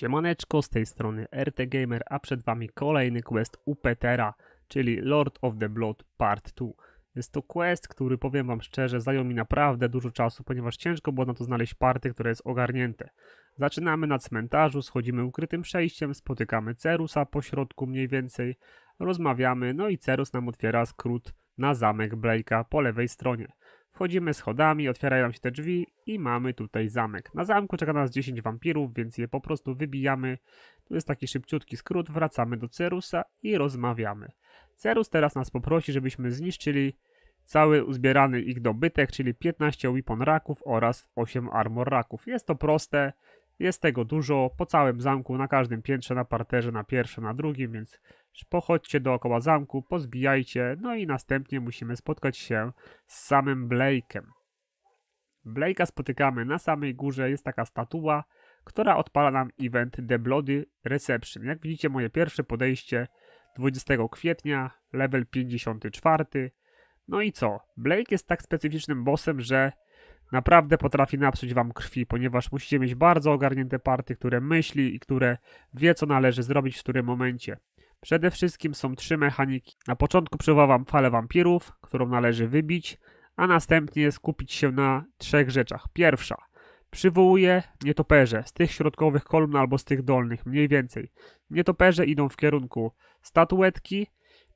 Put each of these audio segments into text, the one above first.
Siemaneczko, z tej strony RT Gamer, a przed Wami kolejny quest Upetera, czyli Lord of the Blood Part 2. Jest to quest, który powiem Wam szczerze, zajął mi naprawdę dużo czasu, ponieważ ciężko było na to znaleźć party, które jest ogarnięte. Zaczynamy na cmentarzu, schodzimy ukrytym przejściem, spotykamy Cerusa po środku mniej więcej, rozmawiamy, no i Cerus nam otwiera skrót na zamek Blake'a po lewej stronie. Wchodzimy schodami, otwierają się te drzwi i mamy tutaj zamek. Na zamku czeka nas 10 wampirów, więc je po prostu wybijamy. Tu jest taki szybciutki skrót, wracamy do Cerusa i rozmawiamy. Cerus teraz nas poprosi, żebyśmy zniszczyli cały uzbierany ich dobytek, czyli 15 weapon raków oraz 8 armor raków. Jest to proste, jest tego dużo po całym zamku, na każdym piętrze, na parterze, na pierwszym, na drugim, więc pochodźcie dookoła zamku, pozbijajcie, no i następnie musimy spotkać się z samym Blake'em. Blake'a spotykamy na samej górze, jest taka statua, która odpala nam event The Bloody Reception. Jak widzicie moje pierwsze podejście 20 kwietnia, level 54. No i co? Blake jest tak specyficznym bossem, że naprawdę potrafi napsuć wam krwi, ponieważ musicie mieć bardzo ogarnięte partie, które myśli i które wie, co należy zrobić w którym momencie. Przede wszystkim są trzy mechaniki. Na początku przywołam wam falę wampirów, którą należy wybić, a następnie skupić się na trzech rzeczach. Pierwsza. Przywołuje nietoperze z tych środkowych kolumn albo z tych dolnych, mniej więcej. Nietoperze idą w kierunku statuetki,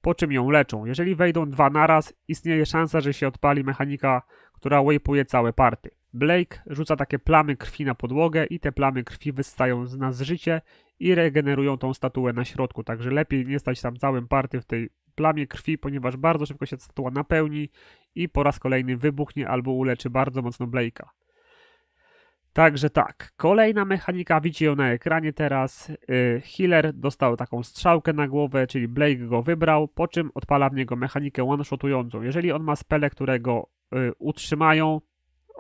po czym ją leczą. Jeżeli wejdą dwa naraz, istnieje szansa, że się odpali mechanika która waypuje całe party. Blake rzuca takie plamy krwi na podłogę i te plamy krwi wystają z nas życie i regenerują tą statuę na środku, także lepiej nie stać tam całym party w tej plamie krwi, ponieważ bardzo szybko się statua napełni i po raz kolejny wybuchnie albo uleczy bardzo mocno Blake'a. Także tak, kolejna mechanika, widzicie ją na ekranie teraz. Y, healer dostał taką strzałkę na głowę, czyli Blake go wybrał, po czym odpala w niego mechanikę one-shotującą. Jeżeli on ma spele, które go y, utrzymają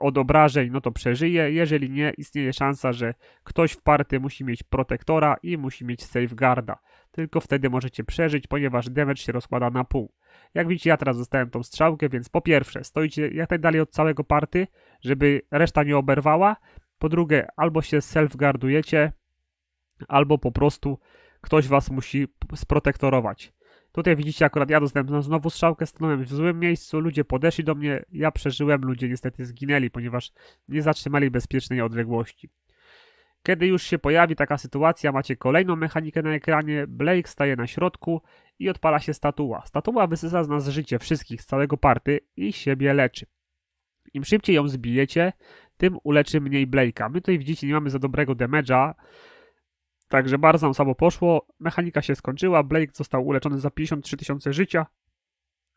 od obrażeń, no to przeżyje. Jeżeli nie, istnieje szansa, że ktoś w party musi mieć protektora i musi mieć safeguarda. Tylko wtedy możecie przeżyć, ponieważ damage się rozkłada na pół. Jak widzicie, ja teraz dostałem tą strzałkę, więc po pierwsze, stoicie jak najdalej od całego party, żeby reszta nie oberwała. Po drugie, albo się self-guardujecie, albo po prostu ktoś was musi sprotektorować. Tutaj widzicie akurat ja dostałem znowu strzałkę, stanąłem w złym miejscu, ludzie podeszli do mnie, ja przeżyłem, ludzie niestety zginęli, ponieważ nie zatrzymali bezpiecznej odległości. Kiedy już się pojawi taka sytuacja, macie kolejną mechanikę na ekranie, Blake staje na środku i odpala się statua. Statua wysysa z nas życie wszystkich, z całego party i siebie leczy. Im szybciej ją zbijecie, tym uleczy mniej Blake'a. My tutaj widzicie, nie mamy za dobrego damage'a, także bardzo nam samo poszło. Mechanika się skończyła, Blake został uleczony za 53 tysiące życia.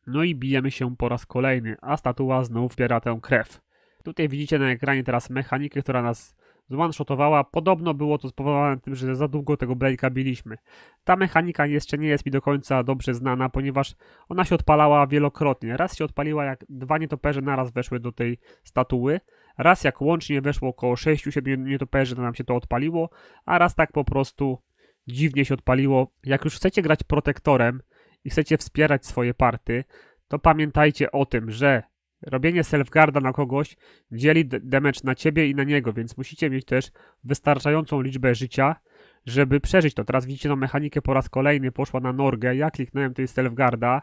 No i bijemy się po raz kolejny, a statua znów wpiera tę krew. Tutaj widzicie na ekranie teraz mechanikę, która nas zone-shotowała. Podobno było to spowodowane tym, że za długo tego Blake'a biliśmy. Ta mechanika jeszcze nie jest mi do końca dobrze znana, ponieważ ona się odpalała wielokrotnie. Raz się odpaliła jak dwa nietoperze naraz weszły do tej statuły, raz jak łącznie weszło około 6-7 nietoperzy to nam się to odpaliło, a raz tak po prostu dziwnie się odpaliło. Jak już chcecie grać protektorem i chcecie wspierać swoje party, to pamiętajcie o tym, że Robienie self-guarda na kogoś dzieli damage na ciebie i na niego, więc musicie mieć też wystarczającą liczbę życia, żeby przeżyć to. Teraz widzicie tą mechanikę po raz kolejny, poszła na Norgę, ja kliknąłem tutaj self-guarda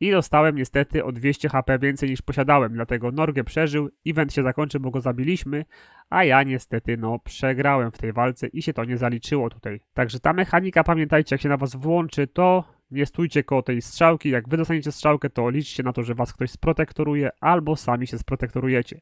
i dostałem niestety o 200 HP więcej niż posiadałem, dlatego Norgę przeżył, event się zakończy, bo go zabiliśmy, a ja niestety no przegrałem w tej walce i się to nie zaliczyło tutaj. Także ta mechanika, pamiętajcie, jak się na was włączy, to nie stójcie koło tej strzałki. Jak wy dostaniecie strzałkę, to liczcie na to, że was ktoś sprotektoruje albo sami się sprotektorujecie.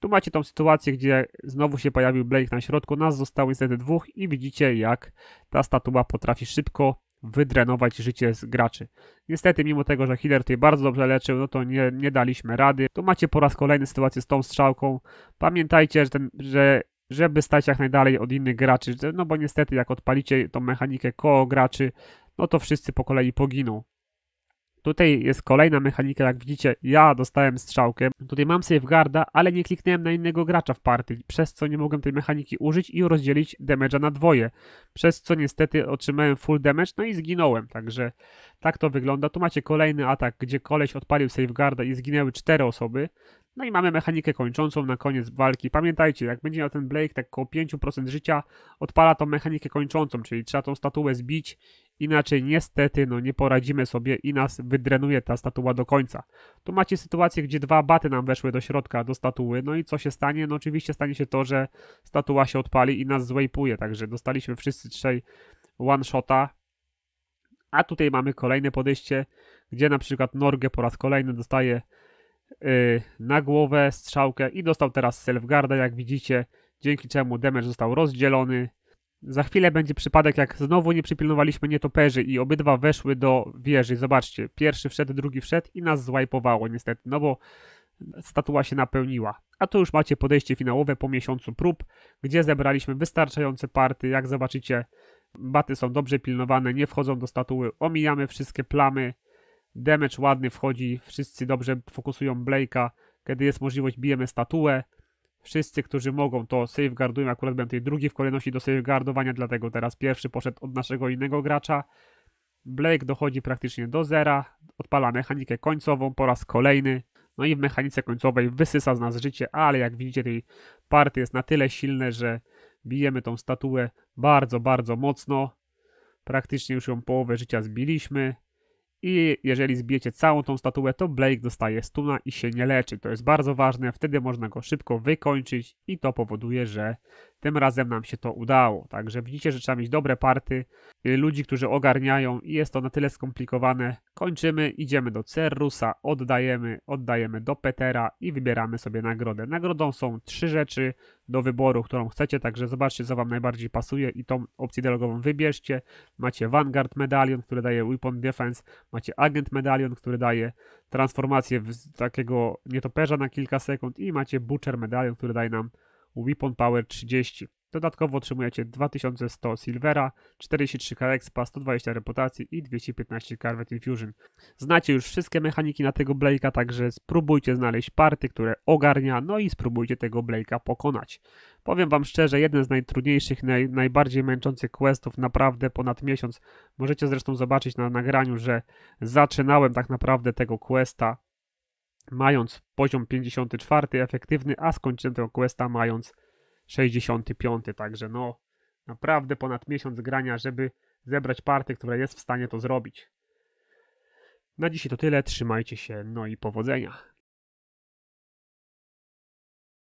Tu macie tą sytuację, gdzie znowu się pojawił Blake na środku, nas zostało niestety dwóch i widzicie jak ta statua potrafi szybko wydrenować życie z graczy. Niestety, mimo tego, że Hiller tutaj bardzo dobrze leczył, no to nie, nie daliśmy rady. Tu macie po raz kolejny sytuację z tą strzałką. Pamiętajcie, że, ten, że żeby stać jak najdalej od innych graczy, no bo niestety jak odpalicie tą mechanikę koło graczy, no to wszyscy po kolei poginą. Tutaj jest kolejna mechanika, jak widzicie, ja dostałem strzałkę. Tutaj mam safeguarda, ale nie kliknąłem na innego gracza w party, przez co nie mogłem tej mechaniki użyć i rozdzielić damage'a na dwoje. Przez co niestety otrzymałem full damage, no i zginąłem, także tak to wygląda. Tu macie kolejny atak, gdzie koleś odpalił safeguarda i zginęły cztery osoby. No i mamy mechanikę kończącą na koniec walki. Pamiętajcie, jak będzie miał ten Blake tak około 5% życia, odpala tą mechanikę kończącą, czyli trzeba tą statuę zbić Inaczej niestety no nie poradzimy sobie i nas wydrenuje ta statua do końca. Tu macie sytuację, gdzie dwa baty nam weszły do środka, do statuły, no i co się stanie? No oczywiście stanie się to, że statua się odpali i nas złejpuje, także dostaliśmy wszyscy trzej one-shota. A tutaj mamy kolejne podejście, gdzie na przykład Norge po raz kolejny dostaje yy, na głowę strzałkę i dostał teraz self-guarda, jak widzicie, dzięki czemu damage został rozdzielony za chwilę będzie przypadek, jak znowu nie przypilnowaliśmy nietoperzy i obydwa weszły do wieży. Zobaczcie, pierwszy wszedł, drugi wszedł i nas złajpowało niestety, no bo statua się napełniła. A tu już macie podejście finałowe po miesiącu prób, gdzie zebraliśmy wystarczające party. Jak zobaczycie, baty są dobrze pilnowane, nie wchodzą do statuły, omijamy wszystkie plamy. Damage ładny wchodzi, wszyscy dobrze fokusują Blake'a. Kiedy jest możliwość, bijemy statuę. Wszyscy, którzy mogą, to safeguardują. Akurat byłem tej drugi w kolejności do safeguardowania, dlatego teraz pierwszy poszedł od naszego innego gracza. Blake dochodzi praktycznie do zera, odpala mechanikę końcową po raz kolejny. No i w mechanice końcowej wysysa z nas życie, ale jak widzicie, tej party jest na tyle silne, że bijemy tą statuę bardzo, bardzo mocno. Praktycznie już ją połowę życia zbiliśmy. I jeżeli zbijecie całą tą statuę, to Blake dostaje stuna i się nie leczy. To jest bardzo ważne, wtedy można go szybko wykończyć i to powoduje, że tym razem nam się to udało. Także widzicie, że trzeba mieć dobre party, y, ludzi, którzy ogarniają i jest to na tyle skomplikowane. Kończymy, idziemy do Cerrusa, oddajemy, oddajemy do Petera i wybieramy sobie nagrodę. Nagrodą są trzy rzeczy do wyboru, którą chcecie, także zobaczcie, co Wam najbardziej pasuje i tą opcję dialogową wybierzcie. Macie Vanguard Medalion, który daje Weapon Defense, macie Agent Medalion, który daje transformację takiego nietoperza na kilka sekund i macie Butcher Medalion, który daje nam Weapon Power 30. Dodatkowo otrzymujecie 2100 silvera, 43 karexpa, 120 reputacji i 215 carvet infusion. Znacie już wszystkie mechaniki na tego Blake'a, także spróbujcie znaleźć party, które ogarnia, no i spróbujcie tego Blake'a pokonać. Powiem wam szczerze, jeden z najtrudniejszych, naj, najbardziej męczących questów, naprawdę ponad miesiąc. Możecie zresztą zobaczyć na nagraniu, że zaczynałem tak naprawdę tego questa mając poziom 54 efektywny, a skończyłem tego questa mając 65, także no naprawdę ponad miesiąc grania, żeby zebrać partię, która jest w stanie to zrobić. Na dzisiaj to tyle, trzymajcie się, no i powodzenia.